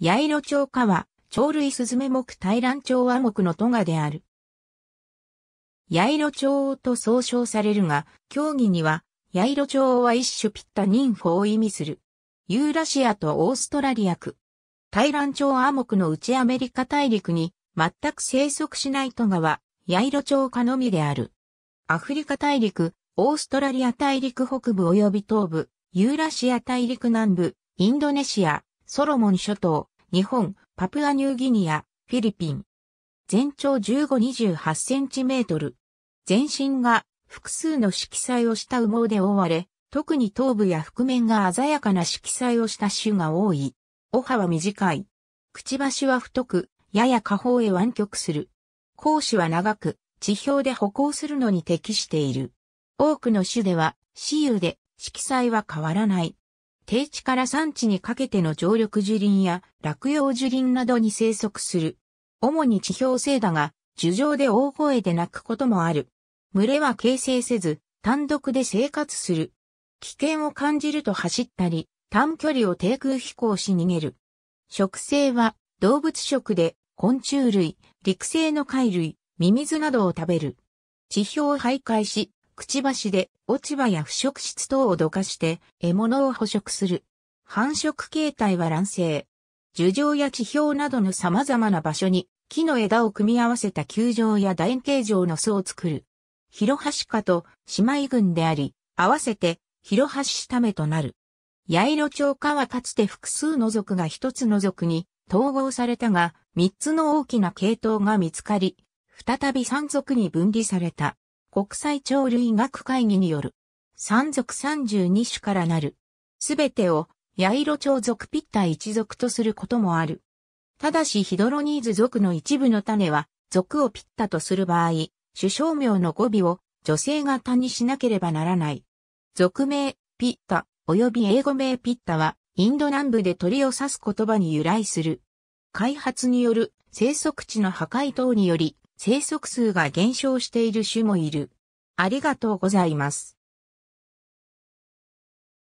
ヤイロチョウ科は、鳥類スズメ目対蘭鳥亜目のトガである。ヤイロチョウと総称されるが、競技には、ヤイロチョウは一種ピッタニンフォを意味する。ユーラシアとオーストラリア区。対蘭鳥亜目の内アメリカ大陸に、全く生息しないトガは、ヤイロチョウ科のみである。アフリカ大陸、オーストラリア大陸北部及び東部、ユーラシア大陸南部、インドネシア、ソロモン諸島、日本、パプアニューギニア、フィリピン。全長1528センチメートル。全身が複数の色彩をした羽毛で覆われ、特に頭部や覆面が鮮やかな色彩をした種が多い。お歯は短い。くちばしは太く、やや下方へ湾曲する。甲子は長く、地表で歩行するのに適している。多くの種では、雌雄で色彩は変わらない。低地から山地にかけての常緑樹林や落葉樹林などに生息する。主に地表性だが、樹上で大声で鳴くこともある。群れは形成せず、単独で生活する。危険を感じると走ったり、短距離を低空飛行し逃げる。植生は動物食で昆虫類、陸生の貝類、ミミズなどを食べる。地表を徘徊し、くちばしで落ち葉や腐食質等をどかして獲物を捕食する。繁殖形態は卵生。樹上や地表などの様々な場所に木の枝を組み合わせた球状や楕円形状の巣を作る。広橋科と姉妹群であり、合わせて広橋下目となる。ヤチョ町科はかつて複数の族が一つの族に統合されたが、三つの大きな系統が見つかり、再び三族に分離された。国際鳥類学会議による、山三十二種からなる、すべてを、ヤイロ鳥族ピッタ一族とすることもある。ただしヒドロニーズ族の一部の種は、族をピッタとする場合、首相名の語尾を女性型にしなければならない。俗名、ピッタ、及び英語名ピッタは、インド南部で鳥を指す言葉に由来する。開発による生息地の破壊等により、生息数が減少している種もいる。ありがとうございます。